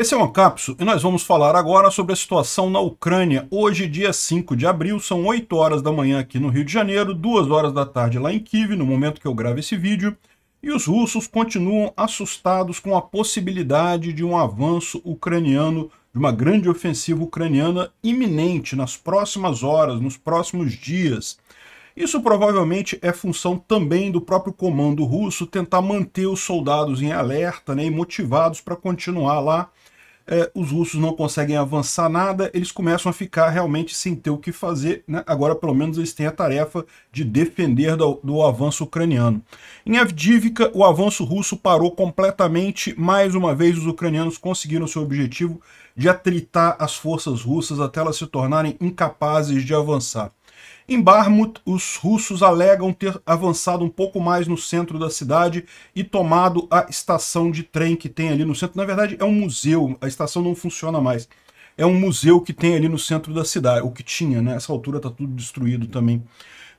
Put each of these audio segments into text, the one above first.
Esse é o Ancapsu e nós vamos falar agora sobre a situação na Ucrânia. Hoje, dia 5 de abril, são 8 horas da manhã aqui no Rio de Janeiro, 2 horas da tarde lá em Kiev, no momento que eu gravo esse vídeo. E os russos continuam assustados com a possibilidade de um avanço ucraniano, de uma grande ofensiva ucraniana iminente nas próximas horas, nos próximos dias. Isso provavelmente é função também do próprio comando russo tentar manter os soldados em alerta né, e motivados para continuar lá é, os russos não conseguem avançar nada, eles começam a ficar realmente sem ter o que fazer. Né? Agora, pelo menos, eles têm a tarefa de defender do, do avanço ucraniano. Em Avdivka, o avanço russo parou completamente. Mais uma vez, os ucranianos conseguiram seu objetivo de atritar as forças russas até elas se tornarem incapazes de avançar. Em Barmut, os russos alegam ter avançado um pouco mais no centro da cidade e tomado a estação de trem que tem ali no centro. Na verdade, é um museu, a estação não funciona mais. É um museu que tem ali no centro da cidade, o que tinha, né? Essa altura está tudo destruído também.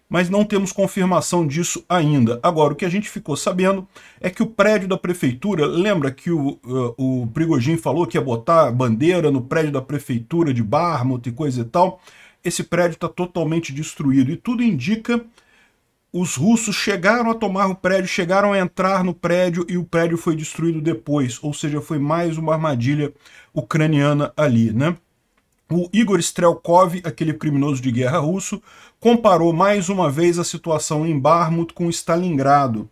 Mas não temos confirmação disso ainda. Agora, o que a gente ficou sabendo é que o prédio da prefeitura, lembra que o, uh, o falou que ia botar bandeira no prédio da prefeitura de Barmut e coisa e tal? Esse prédio está totalmente destruído e tudo indica os russos chegaram a tomar o prédio, chegaram a entrar no prédio e o prédio foi destruído depois, ou seja, foi mais uma armadilha ucraniana ali, né? O Igor Strelkov, aquele criminoso de guerra russo, comparou mais uma vez a situação em Barmut com Stalingrado.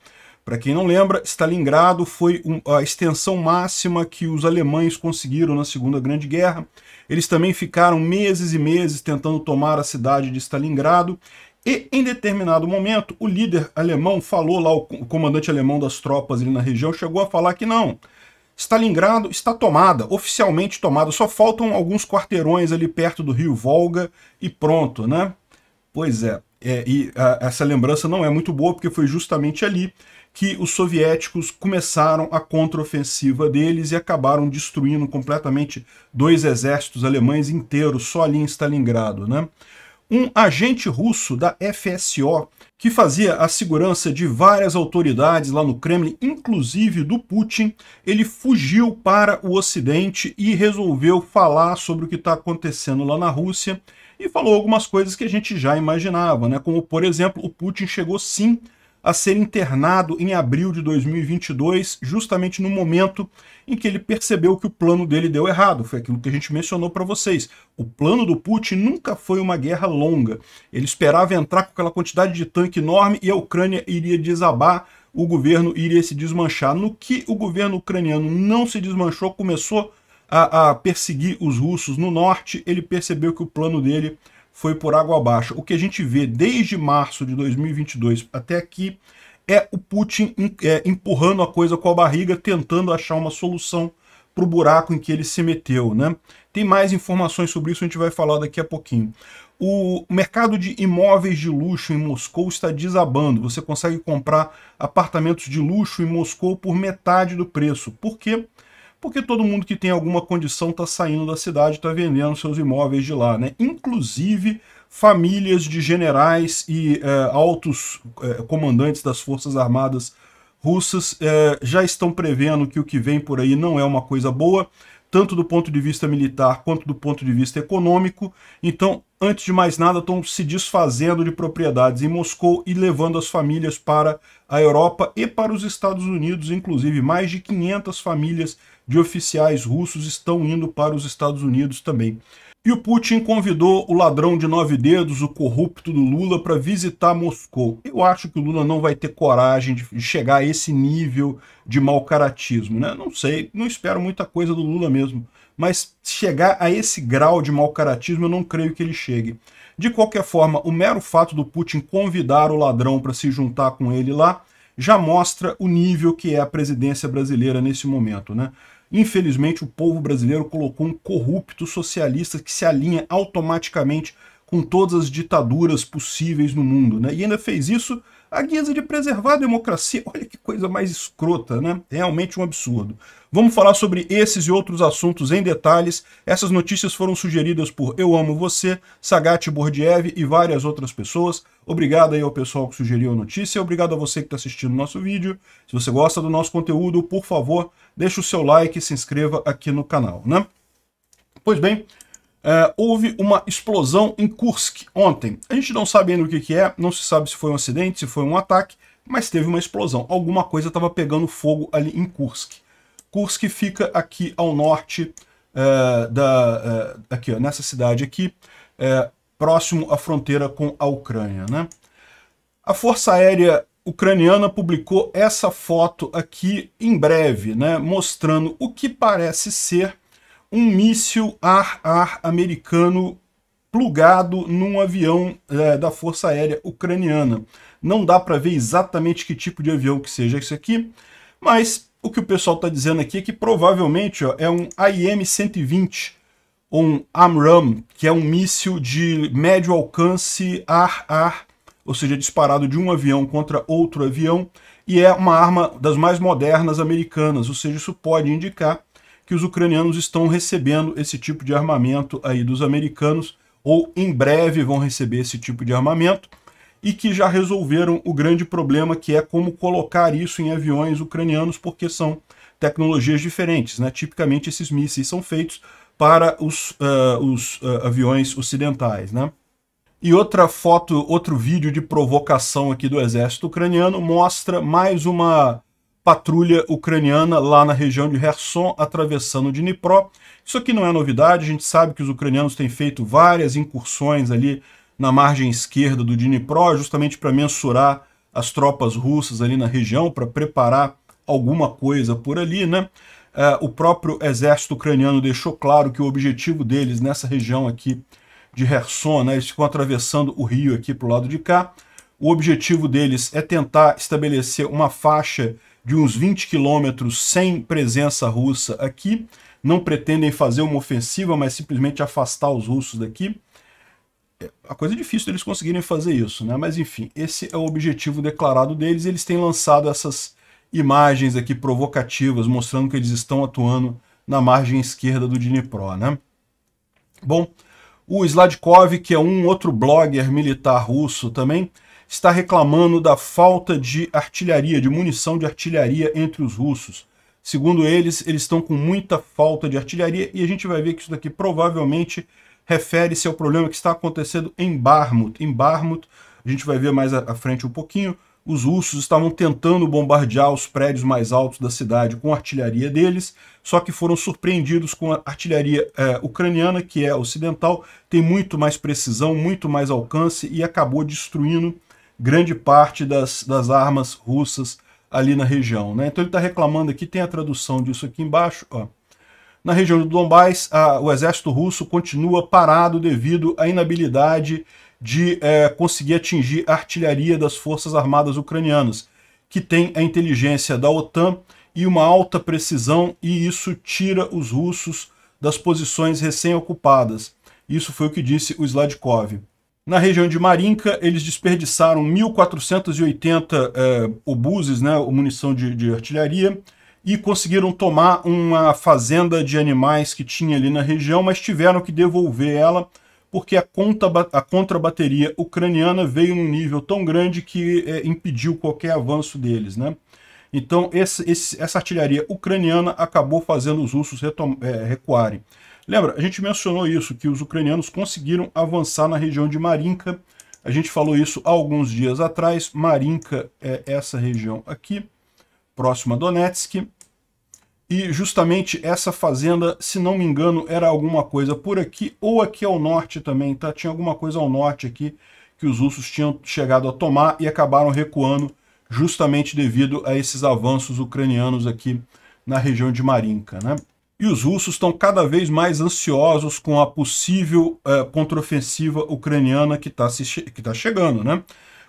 Para quem não lembra, Stalingrado foi a extensão máxima que os alemães conseguiram na Segunda Grande Guerra. Eles também ficaram meses e meses tentando tomar a cidade de Stalingrado. E em determinado momento, o líder alemão falou lá, o comandante alemão das tropas ali na região, chegou a falar que não. Stalingrado está tomada, oficialmente tomada, só faltam alguns quarteirões ali perto do rio Volga e pronto, né? Pois é, é e a, essa lembrança não é muito boa porque foi justamente ali que os soviéticos começaram a contraofensiva deles e acabaram destruindo completamente dois exércitos alemães inteiros só ali em Stalingrado, né? Um agente russo da FSO que fazia a segurança de várias autoridades lá no Kremlin, inclusive do Putin, ele fugiu para o Ocidente e resolveu falar sobre o que está acontecendo lá na Rússia e falou algumas coisas que a gente já imaginava, né? Como, por exemplo, o Putin chegou sim a ser internado em abril de 2022, justamente no momento em que ele percebeu que o plano dele deu errado. Foi aquilo que a gente mencionou para vocês. O plano do Putin nunca foi uma guerra longa. Ele esperava entrar com aquela quantidade de tanque enorme e a Ucrânia iria desabar, o governo iria se desmanchar. No que o governo ucraniano não se desmanchou, começou a, a perseguir os russos no norte, ele percebeu que o plano dele foi por água abaixo. O que a gente vê desde março de 2022 até aqui é o Putin é, empurrando a coisa com a barriga, tentando achar uma solução para o buraco em que ele se meteu. Né? Tem mais informações sobre isso, a gente vai falar daqui a pouquinho. O mercado de imóveis de luxo em Moscou está desabando. Você consegue comprar apartamentos de luxo em Moscou por metade do preço. Por quê? Porque porque todo mundo que tem alguma condição está saindo da cidade, está vendendo seus imóveis de lá, né? Inclusive famílias de generais e é, altos é, comandantes das forças armadas russas é, já estão prevendo que o que vem por aí não é uma coisa boa, tanto do ponto de vista militar quanto do ponto de vista econômico. Então, antes de mais nada, estão se desfazendo de propriedades em Moscou e levando as famílias para a Europa e para os Estados Unidos, inclusive mais de 500 famílias de oficiais russos estão indo para os Estados Unidos também. E o Putin convidou o ladrão de nove dedos, o corrupto do Lula, para visitar Moscou. Eu acho que o Lula não vai ter coragem de chegar a esse nível de mal caratismo, né? Não sei, não espero muita coisa do Lula mesmo. Mas chegar a esse grau de mal caratismo, eu não creio que ele chegue. De qualquer forma, o mero fato do Putin convidar o ladrão para se juntar com ele lá já mostra o nível que é a presidência brasileira nesse momento, né? Infelizmente, o povo brasileiro colocou um corrupto socialista que se alinha automaticamente com todas as ditaduras possíveis no mundo, né? E ainda fez isso a guisa de preservar a democracia. Olha que coisa mais escrota, né? Realmente um absurdo. Vamos falar sobre esses e outros assuntos em detalhes. Essas notícias foram sugeridas por Eu Amo Você, Sagat Bordiev e várias outras pessoas. Obrigado aí ao pessoal que sugeriu a notícia. Obrigado a você que está assistindo o nosso vídeo. Se você gosta do nosso conteúdo, por favor, deixe o seu like e se inscreva aqui no canal, né? Pois bem, é, houve uma explosão em Kursk ontem. A gente não sabe ainda o que, que, é, não se sabe se foi um acidente, se foi um ataque, mas teve uma explosão. Alguma coisa estava pegando fogo ali em Kursk. Kursk fica aqui ao norte é, da, é, aqui, ó, nessa cidade aqui, próximo à fronteira com a Ucrânia. Né? A Força Aérea Ucraniana publicou essa foto aqui em breve, né, mostrando o que parece ser um míssil ar-ar americano plugado num avião é, da Força Aérea Ucraniana. Não dá para ver exatamente que tipo de avião que seja isso aqui, mas o que o pessoal está dizendo aqui é que provavelmente ó, é um IM-120, ou um AMRAAM, que é um míssil de médio alcance ar-ar, ou seja, disparado de um avião contra outro avião, e é uma arma das mais modernas americanas, ou seja, isso pode indicar que os ucranianos estão recebendo esse tipo de armamento aí dos americanos, ou em breve vão receber esse tipo de armamento, e que já resolveram o grande problema que é como colocar isso em aviões ucranianos, porque são tecnologias diferentes. Né? Tipicamente esses mísseis são feitos para os, uh, os uh, aviões ocidentais. Né? E outra foto, outro vídeo de provocação aqui do exército ucraniano mostra mais uma patrulha ucraniana lá na região de Kherson, atravessando o Dnipro. Isso aqui não é novidade, a gente sabe que os ucranianos têm feito várias incursões ali na margem esquerda do Dnipro, justamente para mensurar as tropas russas ali na região, para preparar alguma coisa por ali, né? É, o próprio exército ucraniano deixou claro que o objetivo deles nessa região aqui de Kherson, né, eles ficam atravessando o rio aqui para o lado de cá, o objetivo deles é tentar estabelecer uma faixa de uns 20 quilômetros sem presença russa aqui. Não pretendem fazer uma ofensiva, mas simplesmente afastar os russos daqui. É, a coisa é difícil deles conseguirem fazer isso, né? Mas enfim, esse é o objetivo declarado deles. Eles têm lançado essas imagens aqui provocativas, mostrando que eles estão atuando na margem esquerda do Dnipro, né? Bom, o Sladkov, que é um outro blogger militar russo também, está reclamando da falta de artilharia, de munição de artilharia entre os russos. Segundo eles, eles estão com muita falta de artilharia e a gente vai ver que isso daqui provavelmente refere-se ao problema que está acontecendo em Barmut. Em Barmut, a gente vai ver mais à frente um pouquinho, os russos estavam tentando bombardear os prédios mais altos da cidade com a artilharia deles, só que foram surpreendidos com a artilharia é, ucraniana, que é ocidental, tem muito mais precisão, muito mais alcance e acabou destruindo grande parte das, das armas russas ali na região. Né? Então ele está reclamando aqui, tem a tradução disso aqui embaixo. Ó. Na região do Donbás, a, o exército russo continua parado devido à inabilidade de é, conseguir atingir a artilharia das forças armadas ucranianas, que tem a inteligência da OTAN e uma alta precisão, e isso tira os russos das posições recém-ocupadas. Isso foi o que disse o Sladkov. Na região de Marinka eles desperdiçaram 1.480 eh, obuses, né, munição de, de artilharia, e conseguiram tomar uma fazenda de animais que tinha ali na região, mas tiveram que devolver ela porque a, conta, a contrabateria ucraniana veio num nível tão grande que é, impediu qualquer avanço deles, né? Então esse, esse, essa artilharia ucraniana acabou fazendo os russos é, recuarem. Lembra, a gente mencionou isso, que os ucranianos conseguiram avançar na região de Marinka. A gente falou isso há alguns dias atrás. Marinka é essa região aqui, próxima a Donetsk. E justamente essa fazenda, se não me engano, era alguma coisa por aqui ou aqui ao norte também, tá? Tinha alguma coisa ao norte aqui que os russos tinham chegado a tomar e acabaram recuando justamente devido a esses avanços ucranianos aqui na região de Marinka, né? E os russos estão cada vez mais ansiosos com a possível é, contraofensiva ucraniana que está tá chegando, né?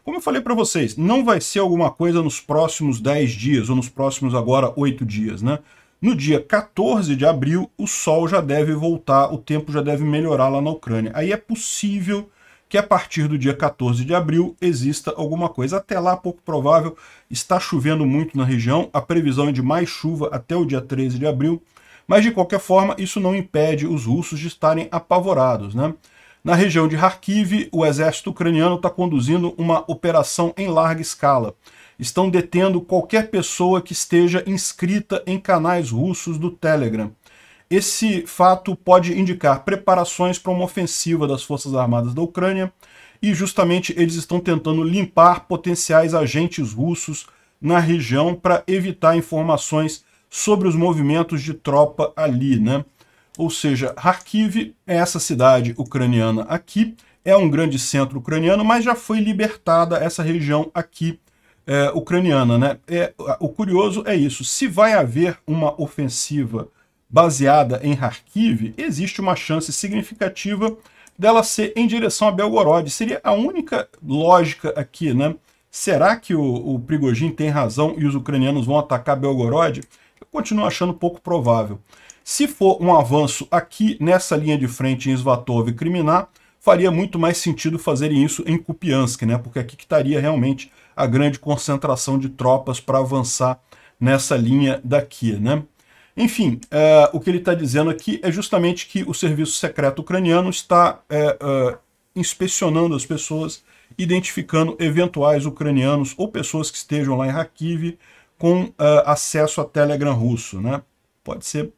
Como eu falei para vocês, não vai ser alguma coisa nos próximos 10 dias, ou nos próximos agora 8 dias, né? No dia 14 de abril, o sol já deve voltar, o tempo já deve melhorar lá na Ucrânia. Aí é possível que a partir do dia 14 de abril exista alguma coisa. Até lá, pouco provável, está chovendo muito na região, a previsão é de mais chuva até o dia 13 de abril. Mas, de qualquer forma, isso não impede os russos de estarem apavorados. Né? Na região de Kharkiv, o exército ucraniano está conduzindo uma operação em larga escala. Estão detendo qualquer pessoa que esteja inscrita em canais russos do Telegram. Esse fato pode indicar preparações para uma ofensiva das Forças Armadas da Ucrânia e justamente eles estão tentando limpar potenciais agentes russos na região para evitar informações sobre os movimentos de tropa ali, né? Ou seja, Kharkiv é essa cidade ucraniana aqui, é um grande centro ucraniano, mas já foi libertada essa região aqui é, ucraniana, né? É, o curioso é isso, se vai haver uma ofensiva baseada em Kharkiv, existe uma chance significativa dela ser em direção a Belgorod. Seria a única lógica aqui, né? Será que o, o tem razão e os ucranianos vão atacar Belgorod? continuo achando pouco provável. Se for um avanço aqui nessa linha de frente em Svatov e Kriminá, faria muito mais sentido fazerem isso em Kupiansk, né? porque aqui que estaria realmente a grande concentração de tropas para avançar nessa linha daqui. Né? Enfim, é, o que ele está dizendo aqui é justamente que o serviço secreto ucraniano está é, é, inspecionando as pessoas, identificando eventuais ucranianos ou pessoas que estejam lá em Kharkiv com uh, acesso a Telegram russo, né? Pode ser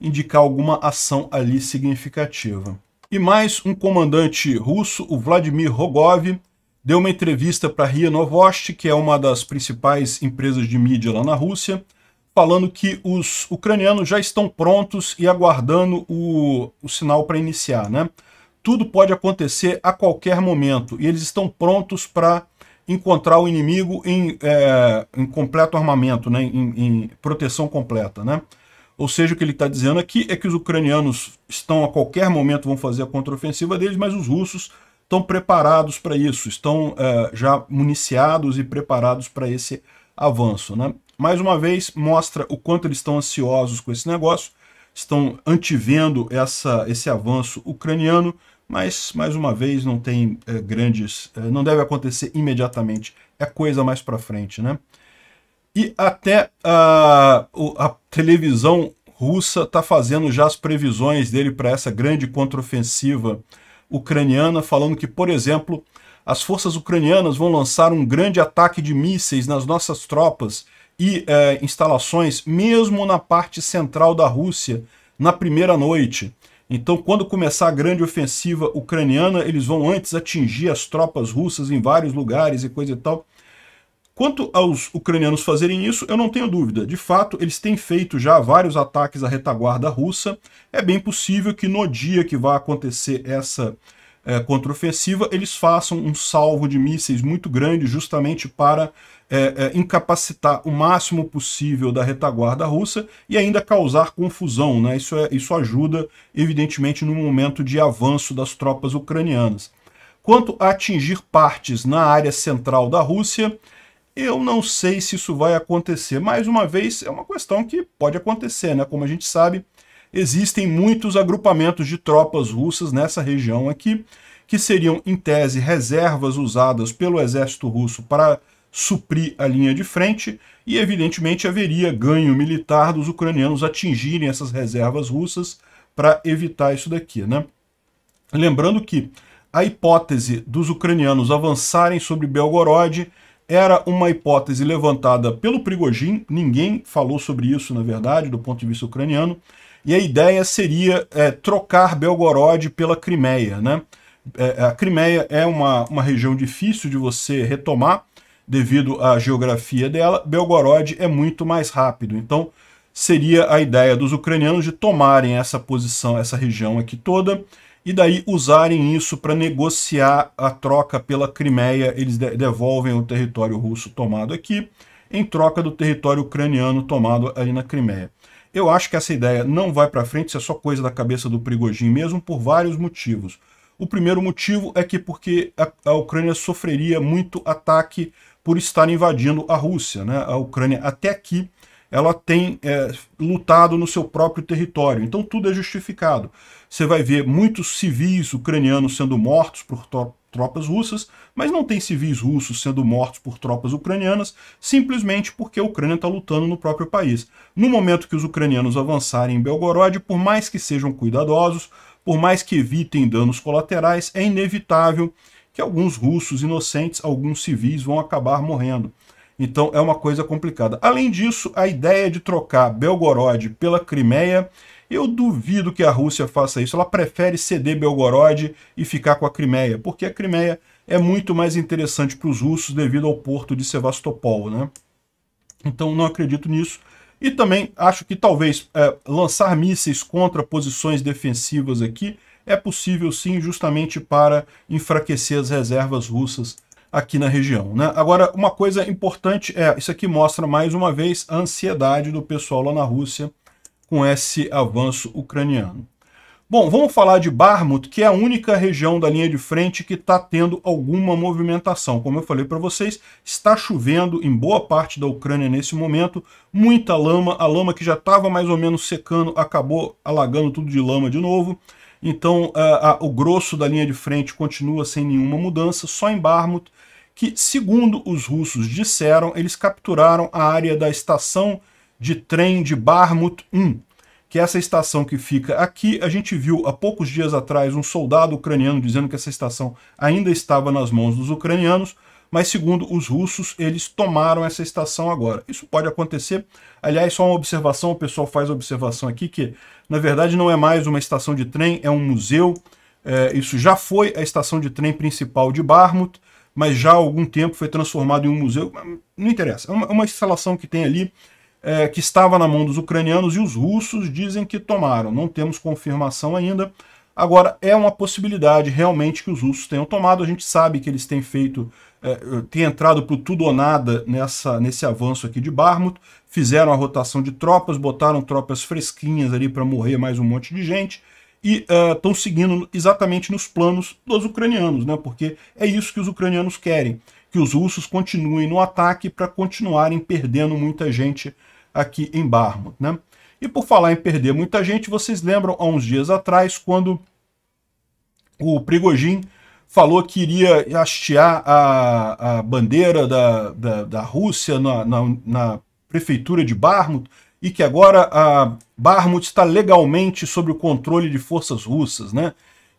indicar alguma ação ali significativa. E mais um comandante russo, o Vladimir Rogov, deu uma entrevista para a RIA Novosti, que é uma das principais empresas de mídia lá na Rússia, falando que os ucranianos já estão prontos e aguardando o, o sinal para iniciar, né? Tudo pode acontecer a qualquer momento e eles estão prontos para encontrar o inimigo em, é, em completo armamento, né, em, em, proteção completa. Né? Ou seja, o que ele está dizendo aqui é que os ucranianos estão a qualquer momento vão fazer a contraofensiva deles, mas os russos estão preparados para isso, estão é, já municiados e preparados para esse avanço. Né? Mais uma vez, mostra o quanto eles estão ansiosos com esse negócio, estão antivendo essa, esse avanço ucraniano, mas mais uma vez não tem é, grandes, é, não deve acontecer imediatamente, é coisa mais para frente, né? E até a, a televisão russa está fazendo já as previsões dele para essa grande contraofensiva ucraniana, falando que, por exemplo, as forças ucranianas vão lançar um grande ataque de mísseis nas nossas tropas e é, instalações, mesmo na parte central da Rússia, na primeira noite. Então, quando começar a grande ofensiva ucraniana, eles vão antes atingir as tropas russas em vários lugares e coisa e tal. Quanto aos ucranianos fazerem isso, eu não tenho dúvida. De fato, eles têm feito já vários ataques à retaguarda russa. É bem possível que no dia que vai acontecer essa é, contraofensiva, eles façam um salvo de mísseis muito grande justamente para é, é, incapacitar o máximo possível da retaguarda russa e ainda causar confusão. Né? Isso, é, isso ajuda, evidentemente, no momento de avanço das tropas ucranianas. Quanto a atingir partes na área central da Rússia, eu não sei se isso vai acontecer. Mais uma vez, é uma questão que pode acontecer, né? Como a gente sabe, existem muitos agrupamentos de tropas russas nessa região aqui, que seriam, em tese, reservas usadas pelo exército russo para suprir a linha de frente e, evidentemente, haveria ganho militar dos ucranianos atingirem essas reservas russas para evitar isso daqui. Né? Lembrando que a hipótese dos ucranianos avançarem sobre Belgorod era uma hipótese levantada pelo Prigojin, ninguém falou sobre isso, na verdade, do ponto de vista ucraniano, e a ideia seria é, trocar Belgorod pela Crimeia. Né? É, a Crimeia é uma, uma região difícil de você retomar, devido à geografia dela, Belgorod é muito mais rápido. Então, seria a ideia dos ucranianos de tomarem essa posição, essa região aqui toda, e daí usarem isso para negociar a troca pela Crimeia. Eles de devolvem o território russo tomado aqui, em troca do território ucraniano tomado ali na Crimeia. Eu acho que essa ideia não vai para frente, isso é só coisa da cabeça do Prigojin mesmo, por vários motivos. O primeiro motivo é que porque a, a Ucrânia sofreria muito ataque por estar invadindo a Rússia. Né? A Ucrânia, até aqui, ela tem é, lutado no seu próprio território. Então tudo é justificado. Você vai ver muitos civis ucranianos sendo mortos por tropas russas, mas não tem civis russos sendo mortos por tropas ucranianas, simplesmente porque a Ucrânia está lutando no próprio país. No momento que os ucranianos avançarem em Belgorod, por mais que sejam cuidadosos, por mais que evitem danos colaterais, é inevitável que alguns russos inocentes, alguns civis vão acabar morrendo. Então é uma coisa complicada. Além disso, a ideia de trocar Belgorod pela Crimeia, eu duvido que a Rússia faça isso. Ela prefere ceder Belgorod e ficar com a Crimeia, porque a Crimeia é muito mais interessante para os russos devido ao porto de Sevastopol, né? Então não acredito nisso. E também acho que talvez é, lançar mísseis contra posições defensivas aqui é possível sim, justamente para enfraquecer as reservas russas aqui na região. Né? Agora, uma coisa importante é, isso aqui mostra mais uma vez a ansiedade do pessoal lá na Rússia com esse avanço ucraniano. Bom, vamos falar de Barmut, que é a única região da linha de frente que está tendo alguma movimentação. Como eu falei para vocês, está chovendo em boa parte da Ucrânia nesse momento, muita lama, a lama que já estava mais ou menos secando acabou alagando tudo de lama de novo. Então o grosso da linha de frente continua sem nenhuma mudança, só em Barmut, que, segundo os russos disseram, eles capturaram a área da estação de trem de Barmut 1, que é essa estação que fica aqui. A gente viu há poucos dias atrás um soldado ucraniano dizendo que essa estação ainda estava nas mãos dos ucranianos mas segundo os russos, eles tomaram essa estação agora. Isso pode acontecer. Aliás, só uma observação, o pessoal faz a observação aqui que, na verdade, não é mais uma estação de trem, é um museu. É, isso já foi a estação de trem principal de Barmouth, mas já há algum tempo foi transformado em um museu. Não interessa, é uma, uma instalação que tem ali, é, que estava na mão dos ucranianos e os russos dizem que tomaram. Não temos confirmação ainda. Agora, é uma possibilidade realmente que os russos tenham tomado. A gente sabe que eles têm feito é, tem entrado para tudo ou nada nessa, nesse avanço aqui de Barmut, fizeram a rotação de tropas, botaram tropas fresquinhas ali para morrer mais um monte de gente, e estão é, uh, seguindo exatamente nos planos dos ucranianos, né? porque é isso que os ucranianos querem, que os russos continuem no ataque para continuarem perdendo muita gente aqui em Barmut. Né? E por falar em perder muita gente, vocês lembram há uns dias atrás, quando o Prigojin falou que iria hastear a, a bandeira da, da, da Rússia na, na, na, prefeitura de Barmut e que agora a Barmut está legalmente sob o controle de forças russas, né?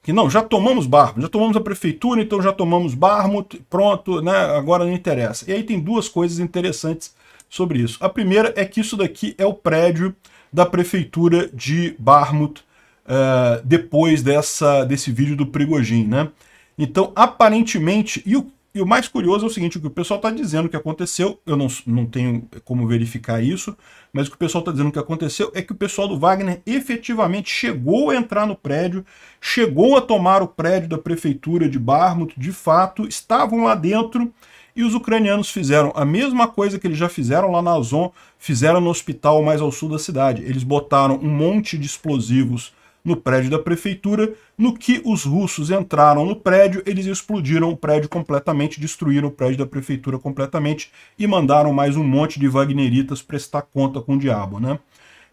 Que não, já tomamos Barmut, já tomamos a prefeitura, então já tomamos Barmut, pronto, né? Agora não interessa. E aí tem duas coisas interessantes sobre isso. A primeira é que isso daqui é o prédio da prefeitura de Barmut uh, eh, depois dessa, desse vídeo do Prigojin, né? Então, aparentemente, e o, e o mais curioso é o seguinte, o que o pessoal está dizendo que aconteceu, eu não, não tenho como verificar isso, mas o que o pessoal está dizendo que aconteceu é que o pessoal do Wagner efetivamente chegou a entrar no prédio, chegou a tomar o prédio da prefeitura de Barmut, de fato, estavam lá dentro, e os ucranianos fizeram a mesma coisa que eles já fizeram lá na Azon, fizeram no hospital mais ao sul da cidade. Eles botaram um monte de explosivos no prédio da prefeitura. No que os russos entraram no prédio, eles explodiram o prédio completamente, destruíram o prédio da prefeitura completamente e mandaram mais um monte de wagneritas prestar conta com o diabo, né?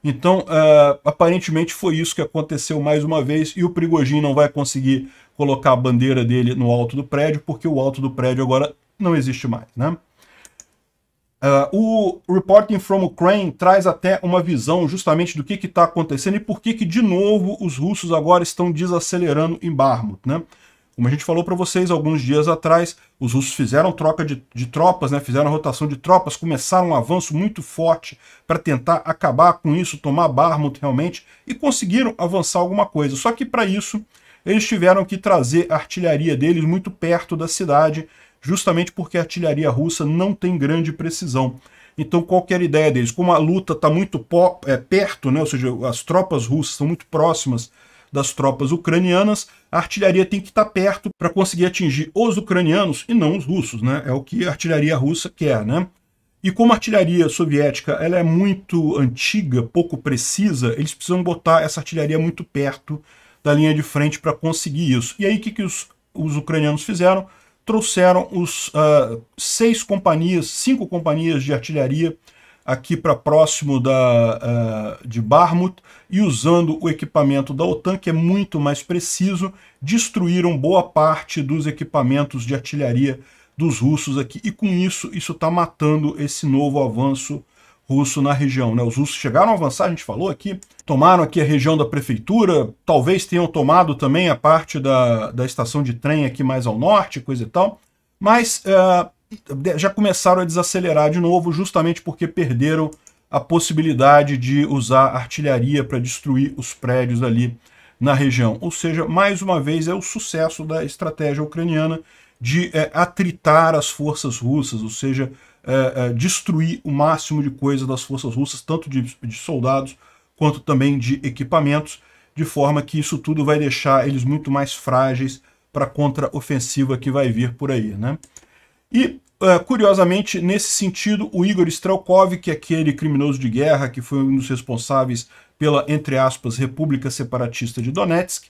Então, uh, aparentemente foi isso que aconteceu mais uma vez e o Prigogine não vai conseguir colocar a bandeira dele no alto do prédio porque o alto do prédio agora não existe mais, né? Uh, o Reporting from Ukraine traz até uma visão justamente do que está acontecendo e por que, que, de novo, os russos agora estão desacelerando em Barmut. Né? Como a gente falou para vocês alguns dias atrás, os russos fizeram troca de, de tropas, né? fizeram rotação de tropas, começaram um avanço muito forte para tentar acabar com isso, tomar Barmut realmente, e conseguiram avançar alguma coisa. Só que para isso, eles tiveram que trazer a artilharia deles muito perto da cidade, justamente porque a artilharia russa não tem grande precisão. Então, qualquer ideia deles, como a luta está muito é, perto, né, ou seja, as tropas russas estão muito próximas das tropas ucranianas, a artilharia tem que estar tá perto para conseguir atingir os ucranianos e não os russos, né? É o que a artilharia russa quer, né? E como a artilharia soviética ela é muito antiga, pouco precisa, eles precisam botar essa artilharia muito perto da linha de frente para conseguir isso. E aí o que, que os, os ucranianos fizeram? trouxeram os uh, seis companhias, cinco companhias de artilharia aqui para próximo da, uh, de Barmut e usando o equipamento da OTAN, que é muito mais preciso, destruíram boa parte dos equipamentos de artilharia dos russos aqui. E com isso, isso está matando esse novo avanço russo na região. Né? Os russos chegaram a avançar, a gente falou aqui, tomaram aqui a região da prefeitura, talvez tenham tomado também a parte da, da estação de trem aqui mais ao norte, coisa e tal, mas uh, já começaram a desacelerar de novo, justamente porque perderam a possibilidade de usar artilharia para destruir os prédios ali na região. Ou seja, mais uma vez é o sucesso da estratégia ucraniana de é, atritar as forças russas, ou seja, é, é, destruir o máximo de coisa das forças russas, tanto de, de soldados quanto também de equipamentos, de forma que isso tudo vai deixar eles muito mais frágeis para a contraofensiva que vai vir por aí. Né? E, é, curiosamente, nesse sentido, o Igor Strelkov, que é aquele criminoso de guerra que foi um dos responsáveis pela, entre aspas, República Separatista de Donetsk,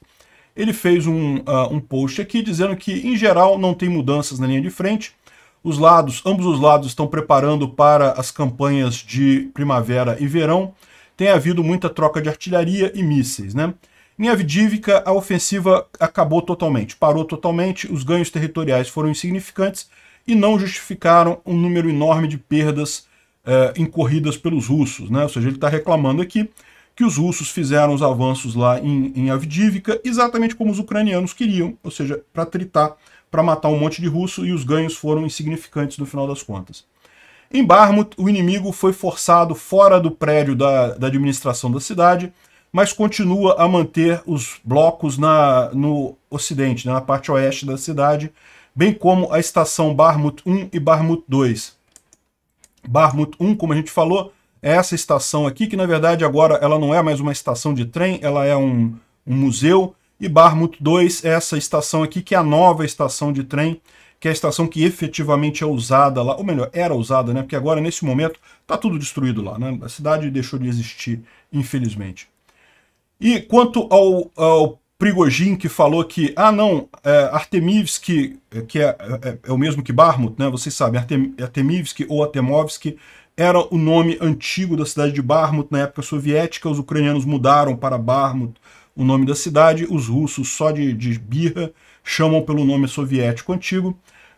ele fez um, uh, um post aqui dizendo que, em geral, não tem mudanças na linha de frente, os lados, ambos os lados estão preparando para as campanhas de primavera e verão. Tem havido muita troca de artilharia e mísseis, né? Em Avdivka, a ofensiva acabou totalmente, parou totalmente, os ganhos territoriais foram insignificantes e não justificaram um número enorme de perdas eh, incorridas pelos russos. Né? Ou seja, ele está reclamando aqui que os russos fizeram os avanços lá em, em Avdivka exatamente como os ucranianos queriam, ou seja, para tritar para matar um monte de russo e os ganhos foram insignificantes no final das contas. Em Barmut, o inimigo foi forçado fora do prédio da, da administração da cidade, mas continua a manter os blocos na, no ocidente, né, na parte oeste da cidade, bem como a estação Barmut 1 e Barmut 2. Barmut 1, como a gente falou, é essa estação aqui, que na verdade agora ela não é mais uma estação de trem, ela é um, um museu, e Barmut 2, essa estação aqui, que é a nova estação de trem, que é a estação que efetivamente é usada lá, ou melhor, era usada, né? Porque agora, nesse momento, está tudo destruído lá, né? A cidade deixou de existir, infelizmente. E quanto ao, ao que falou que, ah não, é, Artemivsky, é, que é, é, é, o mesmo que Barmut, né? Vocês sabem, Artem, Artemivsky ou Artemovsky era o nome antigo da cidade de Barmut na época soviética, os ucranianos mudaram para Barmut o nome da cidade. Os russos, só de, de birra, chamam pelo nome soviético antigo.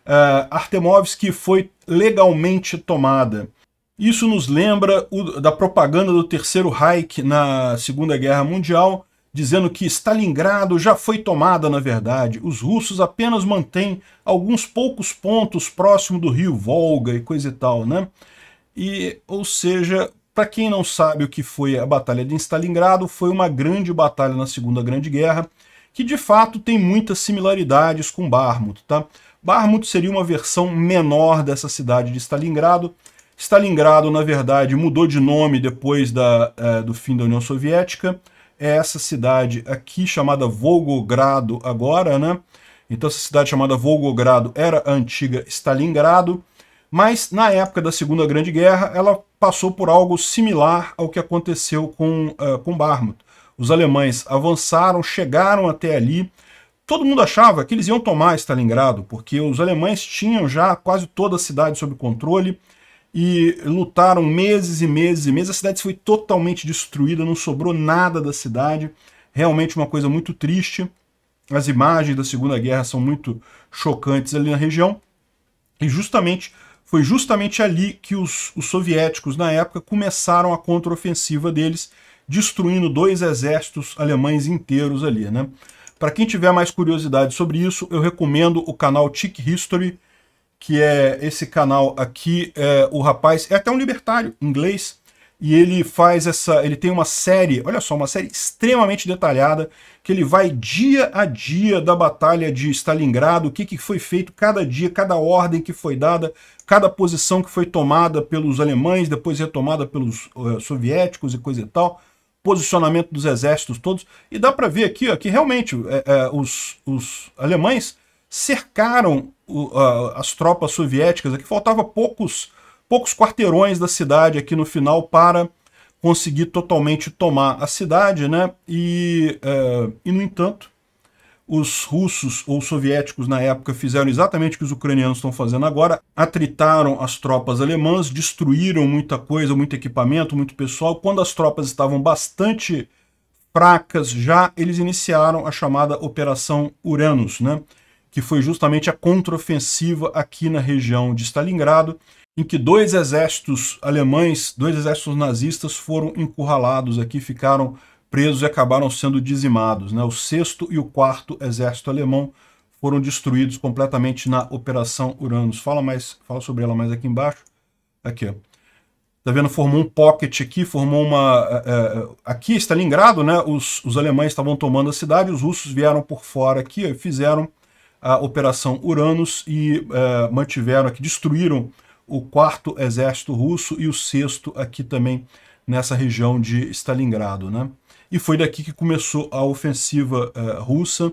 Uh, Artemovsky foi legalmente tomada. Isso nos lembra o, da propaganda do Terceiro Reich na Segunda Guerra Mundial, dizendo que Stalingrado já foi tomada na verdade. Os russos apenas mantêm alguns poucos pontos próximo do rio Volga e coisa e tal, né? E, ou seja, para quem não sabe o que foi a Batalha de Stalingrado, foi uma grande batalha na Segunda Grande Guerra, que de fato tem muitas similaridades com Barmut. Tá? Barmut seria uma versão menor dessa cidade de Stalingrado. Stalingrado, na verdade, mudou de nome depois da, é, do fim da União Soviética. É essa cidade aqui, chamada Volgogrado agora, né? Então essa cidade chamada Volgogrado era a antiga Stalingrado. Mas na época da Segunda Grande Guerra, ela passou por algo similar ao que aconteceu com, uh, com Barmut. Os alemães avançaram, chegaram até ali. Todo mundo achava que eles iam tomar Stalingrado, porque os alemães tinham já quase toda a cidade sob controle e lutaram meses e meses e meses. A cidade foi totalmente destruída, não sobrou nada da cidade. Realmente uma coisa muito triste. As imagens da Segunda Guerra são muito chocantes ali na região. E justamente foi justamente ali que os, os soviéticos, na época, começaram a contraofensiva deles, destruindo dois exércitos alemães inteiros ali, né? Para quem tiver mais curiosidade sobre isso, eu recomendo o canal Tick History, que é esse canal aqui, é, o rapaz é até um libertário inglês, e ele faz essa, ele tem uma série, olha só, uma série extremamente detalhada que ele vai dia a dia da batalha de Stalingrado, o que, que foi feito cada dia, cada ordem que foi dada, cada posição que foi tomada pelos alemães, depois retomada pelos uh, soviéticos e coisa e tal, posicionamento dos exércitos todos, e dá para ver aqui ó, que realmente é, é, os, os alemães cercaram o, as tropas soviéticas, aqui faltava poucos poucos quarteirões da cidade aqui no final para conseguir totalmente tomar a cidade, né? E, é, e no entanto, os russos ou soviéticos na época fizeram exatamente o que os ucranianos estão fazendo agora, atritaram as tropas alemãs, destruíram muita coisa, muito equipamento, muito pessoal. Quando as tropas estavam bastante fracas já, eles iniciaram a chamada Operação Uranus, né? que foi justamente a contraofensiva aqui na região de Stalingrado, em que dois exércitos alemães, dois exércitos nazistas foram encurralados aqui, ficaram presos e acabaram sendo dizimados. Né? O sexto e o quarto exército alemão foram destruídos completamente na Operação Uranus. Fala mais, fala sobre ela mais aqui embaixo. Aqui, ó. Tá vendo? Formou um pocket aqui, formou uma... É, aqui, Stalingrado, né? Os, os alemães estavam tomando a cidade, os russos vieram por fora aqui ó, e fizeram a Operação Uranus e é, mantiveram aqui, destruíram o quarto exército russo e o sexto aqui também nessa região de Stalingrado. Né? E foi daqui que começou a ofensiva uh, russa,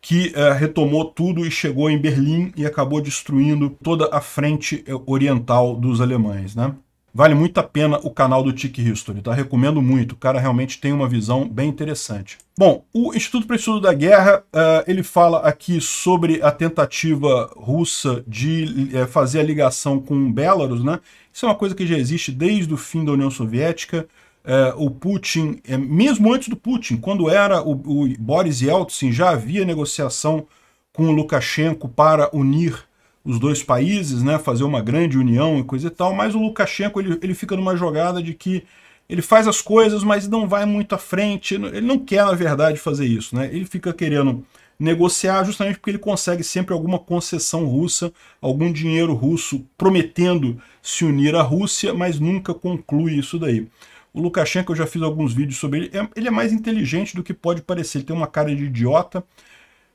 que uh, retomou tudo e chegou em Berlim e acabou destruindo toda a frente eh, oriental dos alemães. Né? Vale muito a pena o canal do Tick History, tá? Recomendo muito, o cara realmente tem uma visão bem interessante. Bom, o Instituto para o Estudo da Guerra, uh, ele fala aqui sobre a tentativa russa de uh, fazer a ligação com Belarus, né? Isso é uma coisa que já existe desde o fim da União Soviética, eh, o Putin, mesmo antes do Putin, quando era o, o, Boris Yeltsin, já havia negociação com o Lukashenko para unir os dois países, né, fazer uma grande união e coisa e tal, mas o Lukashenko ele, ele fica numa jogada de que ele faz as coisas, mas não vai muito à frente, ele não quer, na verdade, fazer isso, né? Ele fica querendo negociar justamente porque ele consegue sempre alguma concessão russa, algum dinheiro russo prometendo se unir à Rússia, mas nunca conclui isso daí. O Lukashenko, eu já fiz alguns vídeos sobre ele, é, ele é mais inteligente do que pode parecer, ele tem uma cara de idiota,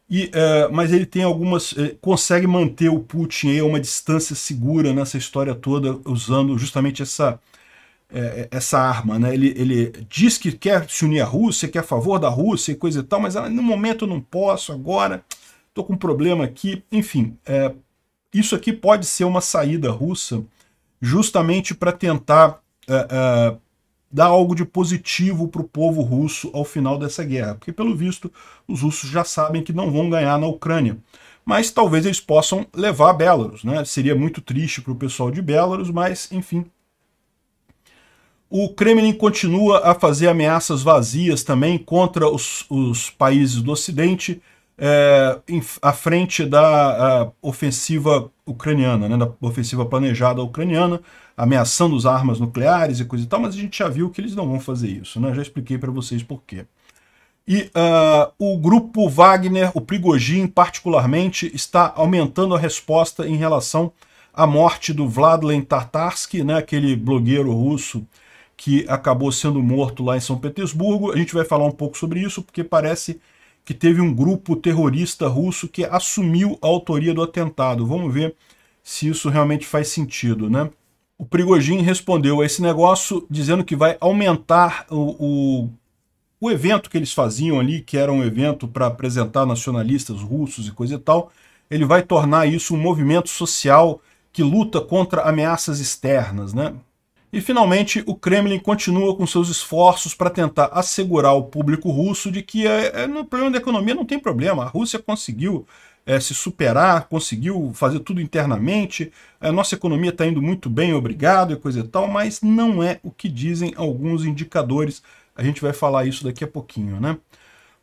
e, é, mas ele tem algumas. É, consegue manter o Putin a uma distância segura nessa história toda, usando justamente essa, é, é, essa arma. Né? Ele, ele diz que quer se unir à Rússia, que é a favor da Rússia e coisa e tal, mas ah, no momento eu não posso, agora, estou com um problema aqui. Enfim, é, isso aqui pode ser uma saída russa justamente para tentar. É, dar algo de positivo para o povo russo ao final dessa guerra, porque pelo visto os russos já sabem que não vão ganhar na Ucrânia. Mas talvez eles possam levar a Belarus, né? Seria muito triste para o pessoal de Belarus, mas enfim. O Kremlin continua a fazer ameaças vazias também contra os, os países do Ocidente, é, em, à frente da é, ofensiva ucraniana, né, da ofensiva planejada ucraniana, ameaçando as armas nucleares e coisa e tal, mas a gente já viu que eles não vão fazer isso, né? Já expliquei para vocês por quê. E uh, o grupo Wagner, o Prigogine particularmente, está aumentando a resposta em relação à morte do Vladlen Tartarsky, né, aquele blogueiro russo que acabou sendo morto lá em São Petersburgo. A gente vai falar um pouco sobre isso, porque parece que teve um grupo terrorista russo que assumiu a autoria do atentado. Vamos ver se isso realmente faz sentido, né? O Prigojin respondeu a esse negócio dizendo que vai aumentar o, o, o evento que eles faziam ali, que era um evento para apresentar nacionalistas russos e coisa e tal, ele vai tornar isso um movimento social que luta contra ameaças externas, né? E finalmente, o Kremlin continua com seus esforços para tentar assegurar o público russo de que é, é, no problema da economia não tem problema. A Rússia conseguiu é, se superar, conseguiu fazer tudo internamente, a nossa economia está indo muito bem, obrigado e coisa e tal, mas não é o que dizem alguns indicadores. A gente vai falar isso daqui a pouquinho, né?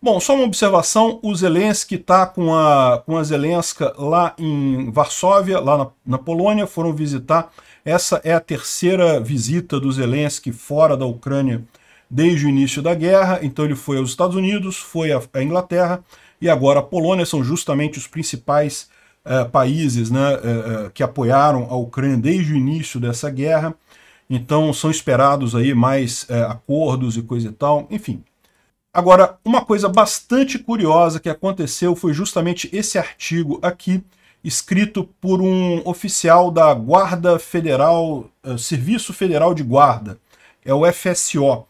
Bom, só uma observação, o Zelensky está com a, com a Zelenska lá em Varsóvia, lá na, na Polônia, foram visitar essa é a terceira visita do Zelensky fora da Ucrânia desde o início da guerra. Então ele foi aos Estados Unidos, foi à Inglaterra e agora a Polônia são justamente os principais eh, países né, eh, eh, que apoiaram a Ucrânia desde o início dessa guerra. Então são esperados aí mais acordos e coisa e tal, enfim. Agora, uma coisa bastante curiosa que aconteceu foi justamente esse artigo aqui, escrito por um oficial da Guarda Federal, eh, Serviço Federal de Guarda, é o FSO,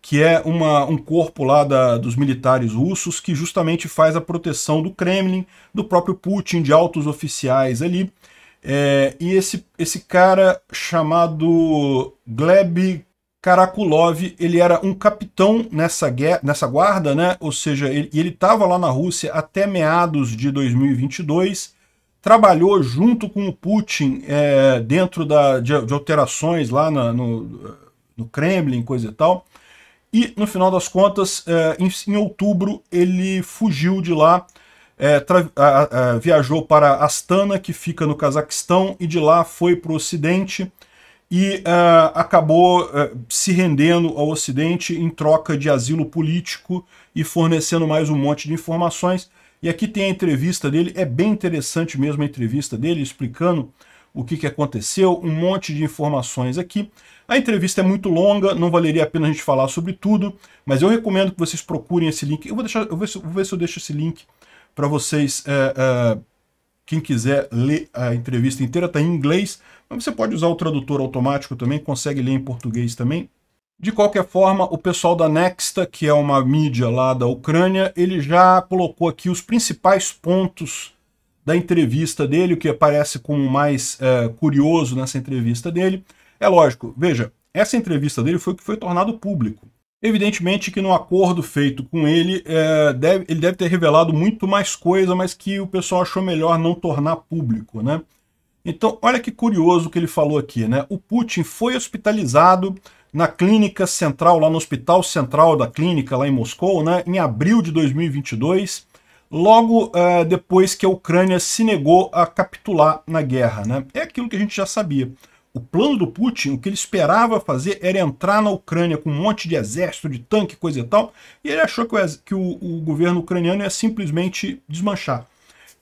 que é uma, um corpo lá da, dos militares russos que justamente faz a proteção do Kremlin, do próprio Putin, de altos oficiais ali. É, e esse, esse cara chamado Gleb Karakulov, ele era um capitão nessa, guerra, nessa guarda, né? ou seja, ele estava lá na Rússia até meados de 2022, trabalhou junto com o Putin é, dentro da, de, de alterações lá na, no, no, Kremlin, coisa e tal. E, no final das contas, é, em, em, outubro, ele fugiu de lá, é, tra, a, a, viajou para Astana, que fica no Cazaquistão, e de lá foi para o Ocidente e uh, acabou uh, se rendendo ao Ocidente em troca de asilo político e fornecendo mais um monte de informações. E aqui tem a entrevista dele, é bem interessante mesmo a entrevista dele, explicando o que, que aconteceu, um monte de informações aqui. A entrevista é muito longa, não valeria a pena a gente falar sobre tudo, mas eu recomendo que vocês procurem esse link. Eu vou, deixar, eu vou, vou ver se eu deixo esse link para vocês, é, é, quem quiser ler a entrevista inteira, está em inglês, mas você pode usar o tradutor automático também, consegue ler em português também, de qualquer forma, o pessoal da Nexta, que é uma mídia lá da Ucrânia, ele já colocou aqui os principais pontos da entrevista dele, o que aparece como mais é, curioso nessa entrevista dele. É lógico, veja, essa entrevista dele foi o que foi tornado público. Evidentemente que no acordo feito com ele, é, deve, ele deve ter revelado muito mais coisa, mas que o pessoal achou melhor não tornar público, né? Então, olha que curioso o que ele falou aqui, né? O Putin foi hospitalizado na clínica central, lá no Hospital Central da Clínica, lá em Moscou, né, em abril de 2022, logo uh, depois que a Ucrânia se negou a capitular na guerra. Né? É aquilo que a gente já sabia. O plano do Putin, o que ele esperava fazer era entrar na Ucrânia com um monte de exército, de tanque, coisa e tal, e ele achou que o, que o, o governo ucraniano ia simplesmente desmanchar.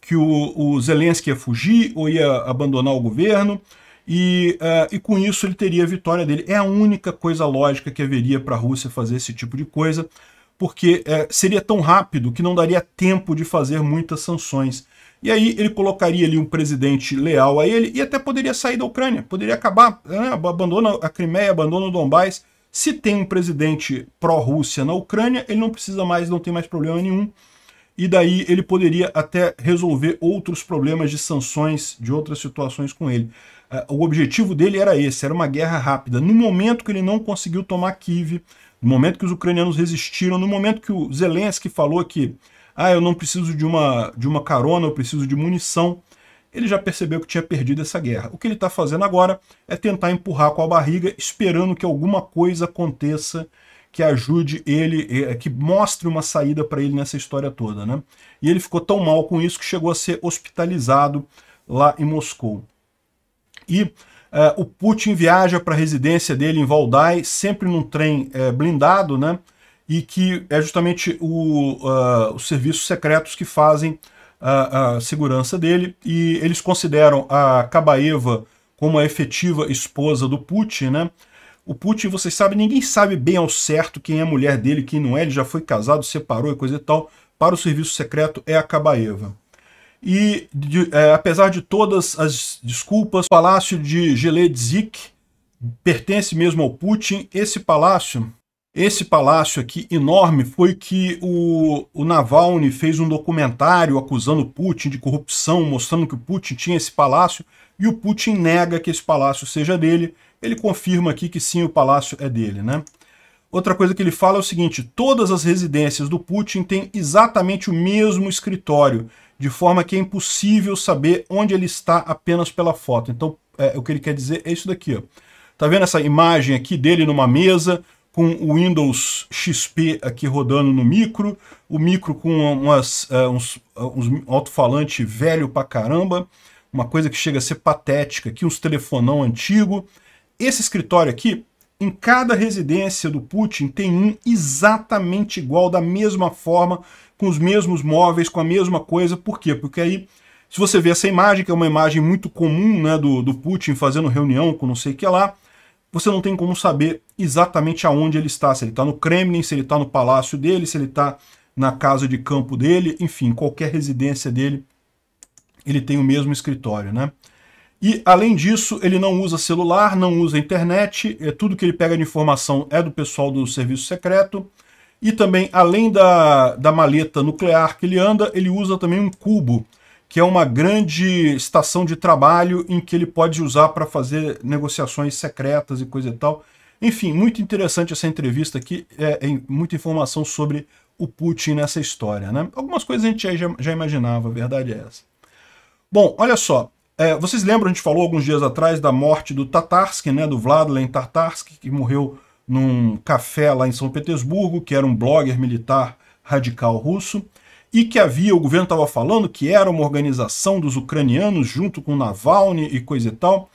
Que o, o Zelensky ia fugir ou ia abandonar o governo, e, uh, e com isso ele teria a vitória dele. É a única coisa lógica que haveria para a Rússia fazer esse tipo de coisa, porque uh, seria tão rápido que não daria tempo de fazer muitas sanções. E aí ele colocaria ali um presidente leal a ele e até poderia sair da Ucrânia, poderia acabar, né, abandona a Crimeia, abandona o Donbás. Se tem um presidente pró-Rússia na Ucrânia, ele não precisa mais, não tem mais problema nenhum. E daí ele poderia até resolver outros problemas de sanções, de outras situações com ele. Ah, o objetivo dele era esse, era uma guerra rápida. No momento que ele não conseguiu tomar Kiev, no momento que os ucranianos resistiram, no momento que o Zelensky falou que ah, eu não preciso de uma, de uma carona, eu preciso de munição, ele já percebeu que tinha perdido essa guerra. O que ele está fazendo agora é tentar empurrar com a barriga, esperando que alguma coisa aconteça que ajude ele, eh, que mostre uma saída para ele nessa história toda. Né? E ele ficou tão mal com isso que chegou a ser hospitalizado lá em Moscou e uh, o Putin viaja para a residência dele em Valdai, sempre num trem uh, blindado, né? E que é justamente o, é, os serviços secretos que fazem a, a, segurança dele. E eles consideram a Kabaeva como a efetiva esposa do Putin, né? O Putin, vocês sabem, ninguém sabe bem ao certo quem é a mulher dele, quem não é. Ele já foi casado, separou e coisa e tal. Para o serviço secreto é a Kabaeva. E de, é, apesar de todas as desculpas, o palácio de Geledzik pertence mesmo ao Putin. Esse palácio, esse palácio aqui enorme, foi que o, o Navalny fez um documentário acusando o Putin de corrupção, mostrando que o Putin tinha esse palácio, e o Putin nega que esse palácio seja dele. Ele confirma aqui que sim, o palácio é dele, né? Outra coisa que ele fala é o seguinte, todas as residências do Putin têm exatamente o mesmo escritório, de forma que é impossível saber onde ele está apenas pela foto. Então, é, o que ele quer dizer é isso daqui. Ó. Tá vendo essa imagem aqui dele numa mesa, com o Windows XP aqui rodando no micro, o micro com umas, uh, uns, uns alto-falante velho pra caramba, uma coisa que chega a ser patética aqui, uns telefonão antigo. Esse escritório aqui em cada residência do Putin tem um exatamente igual, da mesma forma, com os mesmos móveis, com a mesma coisa. Por quê? Porque aí, se você vê essa imagem, que é uma imagem muito comum né, do, do Putin fazendo reunião com não sei o que lá, você não tem como saber exatamente aonde ele está, se ele está no Kremlin, se ele está no palácio dele, se ele está na casa de campo dele, enfim, qualquer residência dele, ele tem o mesmo escritório, né? E, além disso, ele não usa celular, não usa internet, é, tudo que ele pega de informação é do pessoal do serviço secreto. E também, além da, da maleta nuclear que ele anda, ele usa também um cubo, que é uma grande estação de trabalho em que ele pode usar para fazer negociações secretas e coisa e tal. Enfim, muito interessante essa entrevista aqui, é, é muita informação sobre o Putin nessa história. Né? Algumas coisas a gente já, já imaginava, a verdade é essa. Bom, olha só, é, vocês lembram, a gente falou alguns dias atrás da morte do Tatarsky, né, do Vladlen Tatarsky, que morreu num café lá em São Petersburgo, que era um blogger militar radical russo, e que havia, o governo estava falando que era uma organização dos ucranianos junto com Navalny e coisa e tal.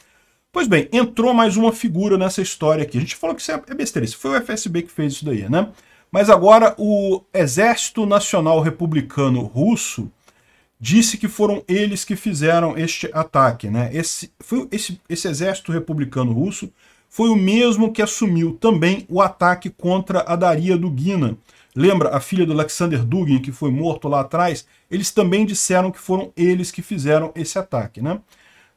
Pois bem, entrou mais uma figura nessa história aqui. A gente falou que isso é, é besteira, isso foi o FSB que fez isso daí, né? Mas agora o Exército Nacional Republicano Russo disse que foram eles que fizeram este ataque. Né? Esse, foi, esse, esse exército republicano russo foi o mesmo que assumiu também o ataque contra a Daria Dugina. Lembra a filha do Alexander Dugin, que foi morto lá atrás? Eles também disseram que foram eles que fizeram esse ataque. Né?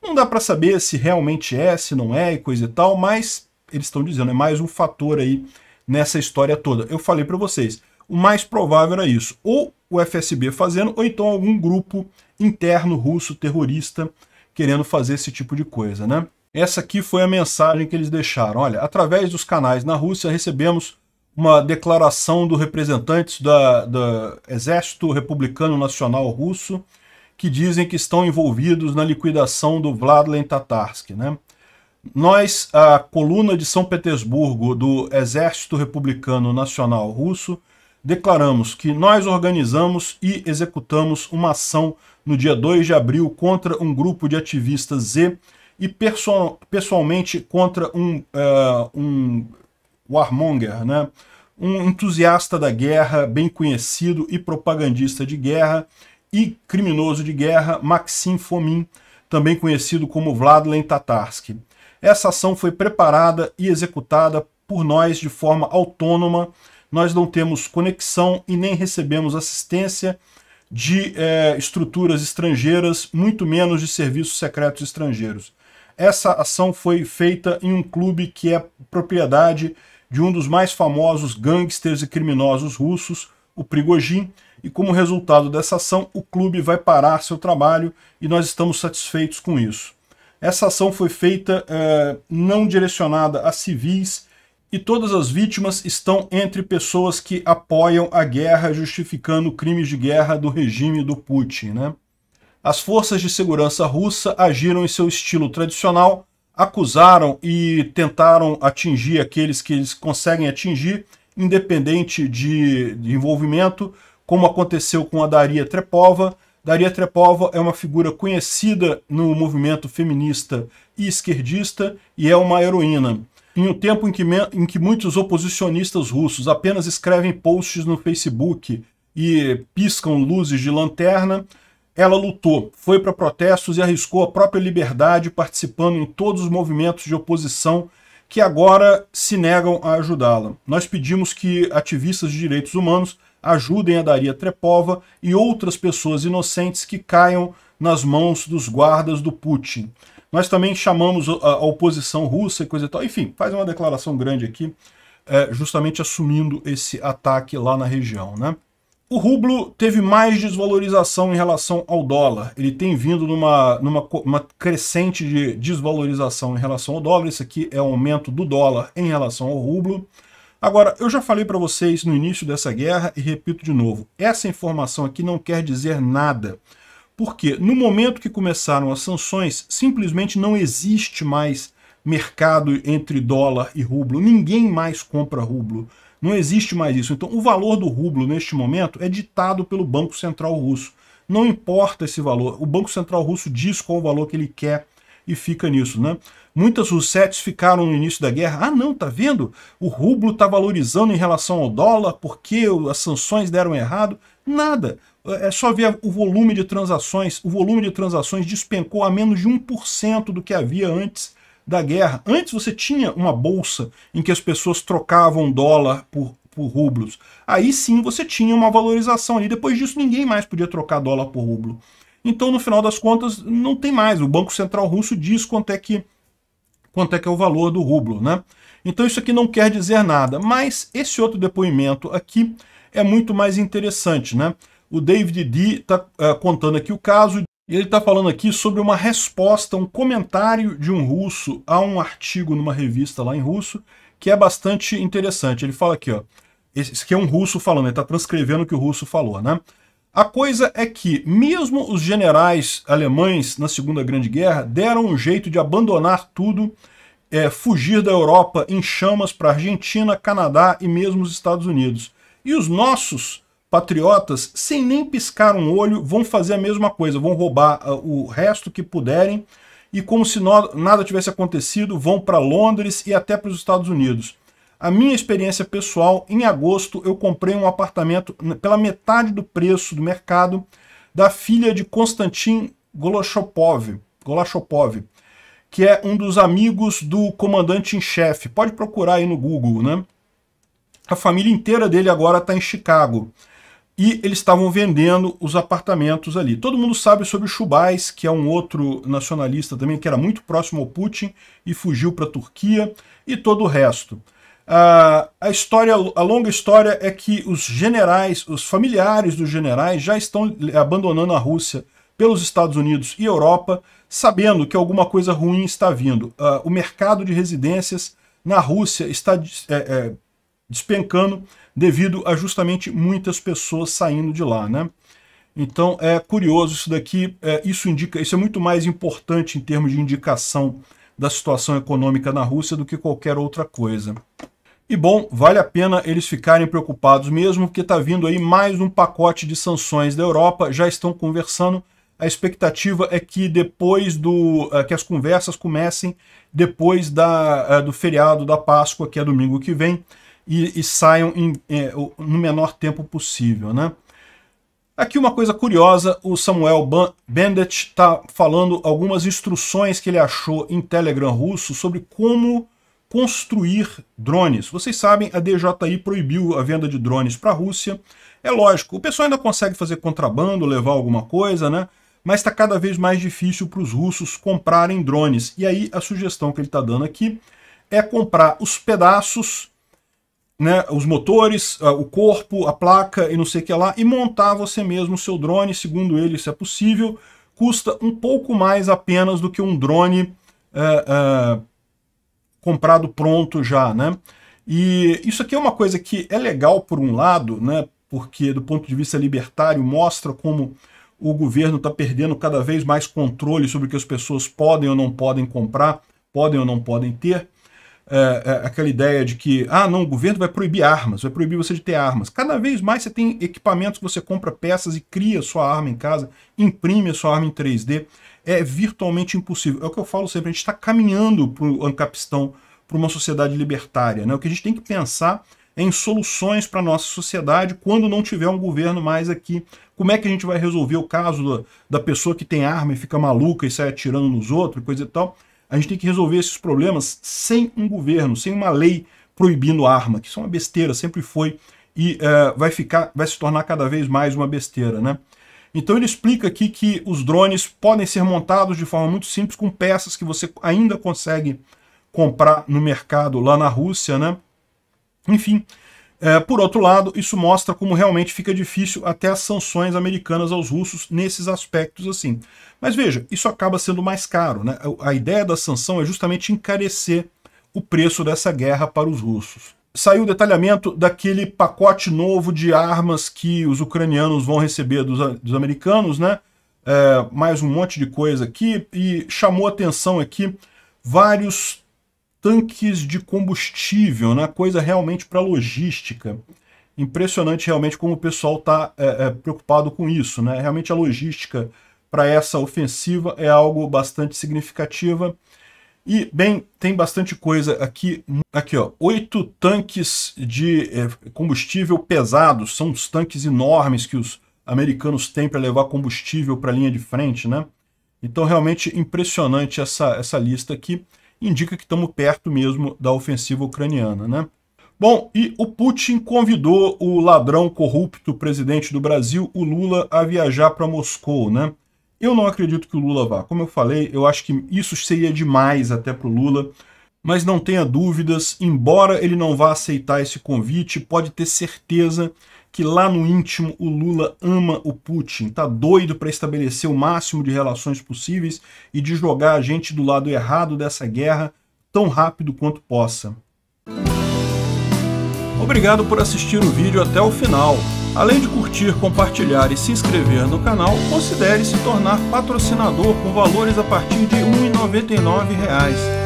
Não dá para saber se realmente é, se não é e coisa e tal, mas eles estão dizendo, é mais um fator aí nessa história toda. Eu falei para vocês, o mais provável era isso. Ou o FSB fazendo, ou então algum grupo interno russo terrorista querendo fazer esse tipo de coisa, né? Essa aqui foi a mensagem que eles deixaram. Olha, através dos canais na Rússia recebemos uma declaração do representantes da, do Exército Republicano Nacional Russo que dizem que estão envolvidos na liquidação do Vladlen Tatarsky, né? Nós, a coluna de São Petersburgo do Exército Republicano Nacional Russo, declaramos que nós organizamos e executamos uma ação no dia 2 de abril contra um grupo de ativistas Z e pessoalmente contra um, uh, um warmonger, né? um entusiasta da guerra, bem conhecido e propagandista de guerra e criminoso de guerra, Maxim Fomin, também conhecido como Vladlen Tatarsky. Essa ação foi preparada e executada por nós de forma autônoma nós não temos conexão e nem recebemos assistência de é, estruturas estrangeiras, muito menos de serviços secretos estrangeiros. Essa ação foi feita em um clube que é propriedade de um dos mais famosos gangsters e criminosos russos, o Prigojin, e como resultado dessa ação, o clube vai parar seu trabalho e nós estamos satisfeitos com isso. Essa ação foi feita é, não direcionada a civis, e todas as vítimas estão entre pessoas que apoiam a guerra, justificando crimes de guerra do regime do Putin. Né? As forças de segurança russa agiram em seu estilo tradicional, acusaram e tentaram atingir aqueles que eles conseguem atingir, independente de, envolvimento, como aconteceu com a Daria Trepova. Daria Trepova é uma figura conhecida no movimento feminista e esquerdista e é uma heroína. Em um tempo em que, em que muitos oposicionistas russos apenas escrevem posts no Facebook e piscam luzes de lanterna, ela lutou, foi para protestos e arriscou a própria liberdade participando em todos os movimentos de oposição que agora se negam a ajudá-la. Nós pedimos que ativistas de direitos humanos ajudem a Daria Trepova e outras pessoas inocentes que caiam nas mãos dos guardas do Putin. Nós também chamamos a, oposição russa e coisa e tal. Enfim, faz uma declaração grande aqui, é, justamente assumindo esse ataque lá na região. Né? O rublo teve mais desvalorização em relação ao dólar. Ele tem vindo numa, numa crescente de desvalorização em relação ao dólar. Isso aqui é o aumento do dólar em relação ao rublo. Agora, eu já falei para vocês no início dessa guerra e repito de novo, essa informação aqui não quer dizer nada porque no momento que começaram as sanções, simplesmente não existe mais mercado entre dólar e rublo. Ninguém mais compra rublo. Não existe mais isso. Então, o valor do rublo neste momento é ditado pelo Banco Central Russo. Não importa esse valor. O Banco Central Russo diz qual o valor que ele quer e fica nisso, né? Muitas russetes ficaram no início da guerra. Ah, não, tá vendo? O rublo tá valorizando em relação ao dólar porque as sanções deram errado. Nada. É só ver o volume de transações. O volume de transações despencou a menos de 1% do que havia antes da guerra. Antes você tinha uma bolsa em que as pessoas trocavam dólar por, por rublos. Aí sim você tinha uma valorização ali. Depois disso ninguém mais podia trocar dólar por rublo. Então no final das contas não tem mais. O Banco Central Russo diz quanto é que quanto é que é o valor do rublo, né? Então isso aqui não quer dizer nada, mas esse outro depoimento aqui é muito mais interessante, né? O David D está uh, eh, contando aqui o caso e ele está falando aqui sobre uma resposta, um comentário de um russo a um artigo numa revista lá em russo, que é bastante interessante. Ele fala aqui, ó, esse aqui é um russo falando, ele está transcrevendo o que o russo falou, né? A coisa é que, mesmo os generais alemães na Segunda Grande Guerra deram um jeito de abandonar tudo, é, fugir da Europa em chamas para Argentina, Canadá e mesmo os Estados Unidos. E os nossos patriotas, sem nem piscar um olho, vão fazer a mesma coisa, vão roubar ah, o resto que puderem e, como se nada tivesse acontecido, vão para Londres e até para os Estados Unidos. A minha experiência pessoal, em agosto eu comprei um apartamento pela metade do preço do mercado da filha de Konstantin Goloshopov, Golashopov, que é um dos amigos do comandante em chefe. Pode procurar aí no Google, né? A família inteira dele agora está em Chicago e eles estavam vendendo os apartamentos ali. Todo mundo sabe sobre o Chubais, que é um outro nacionalista também, que era muito próximo ao Putin e fugiu para a Turquia, e todo o resto. Ah, a história, a longa história é que os generais, os familiares dos generais já estão abandonando a Rússia pelos Estados Unidos e Europa, sabendo que alguma coisa ruim está vindo. Ah, o mercado de residências na Rússia está é, é, despencando devido a justamente muitas pessoas saindo de lá, né? Então é curioso isso daqui, é, isso indica, isso é muito mais importante em termos de indicação da situação econômica na Rússia do que qualquer outra coisa. E bom, vale a pena eles ficarem preocupados mesmo, porque está vindo aí mais um pacote de sanções da Europa, já estão conversando, a expectativa é que depois do é, que as conversas comecem depois da, é, do feriado da Páscoa, que é domingo que vem, e, e saiam em, é, no menor tempo possível, né? Aqui uma coisa curiosa, o Samuel Bandit está falando algumas instruções que ele achou em Telegram russo sobre como construir drones. Vocês sabem, a DJI proibiu a venda de drones para a Rússia. É lógico, o pessoal ainda consegue fazer contrabando, levar alguma coisa, né? Mas está cada vez mais difícil para os russos comprarem drones. E aí a sugestão que ele está dando aqui é comprar os pedaços né, os motores, ah, o corpo, a placa e não sei o que lá, e montar você mesmo o seu drone, segundo ele, se é possível, custa um pouco mais apenas do que um drone eh, eh, comprado pronto já, né? E isso aqui é uma coisa que é legal por um lado, né, porque do ponto de vista libertário mostra como o governo está perdendo cada vez mais controle sobre o que as pessoas podem ou não podem comprar, podem ou não podem ter, é, é, aquela ideia de que, ah, não, o governo vai proibir armas, vai proibir você de ter armas. Cada vez mais você tem equipamentos que você compra peças e cria sua arma em casa, imprime a sua arma em 3D. É virtualmente impossível. É o que eu falo sempre, a gente está caminhando para o Ancapistão, para uma sociedade libertária. Né? O que a gente tem que pensar é em soluções para a nossa sociedade quando não tiver um governo mais aqui. Como é que a gente vai resolver o caso da, da pessoa que tem arma e fica maluca e sai atirando nos outros, coisa e tal a gente tem que resolver esses problemas sem um governo, sem uma lei proibindo arma, que isso é uma besteira, sempre foi, e é, vai, ficar, vai se tornar cada vez mais uma besteira. Né? Então ele explica aqui que os drones podem ser montados de forma muito simples com peças que você ainda consegue comprar no mercado lá na Rússia. né? Enfim, é, por outro lado, isso mostra como realmente fica difícil até as sanções americanas aos russos nesses aspectos assim. Mas veja, isso acaba sendo mais caro. Né? A ideia da sanção é justamente encarecer o preço dessa guerra para os russos. Saiu o detalhamento daquele pacote novo de armas que os ucranianos vão receber dos, dos americanos, né? É, mais um monte de coisa aqui, e chamou atenção aqui vários tanques de combustível, né? coisa realmente para logística. Impressionante realmente como o pessoal está é, é, preocupado com isso. Né? Realmente a logística para essa ofensiva é algo bastante significativa. E, bem, tem bastante coisa aqui. Aqui, ó, oito tanques de é, combustível pesados. São os tanques enormes que os americanos têm para levar combustível para a linha de frente, né? Então, realmente impressionante essa, essa lista aqui indica que estamos perto mesmo da ofensiva ucraniana, né? Bom, e o Putin convidou o ladrão corrupto presidente do Brasil, o Lula, a viajar para Moscou, né? Eu não acredito que o Lula vá. Como eu falei, eu acho que isso seria demais até para o Lula. Mas não tenha dúvidas, embora ele não vá aceitar esse convite, pode ter certeza que lá no íntimo o Lula ama o Putin, tá doido para estabelecer o máximo de relações possíveis e de jogar a gente do lado errado dessa guerra tão rápido quanto possa. Obrigado por assistir o vídeo até o final. Além de curtir, compartilhar e se inscrever no canal, considere se tornar patrocinador com valores a partir de R$ 1,99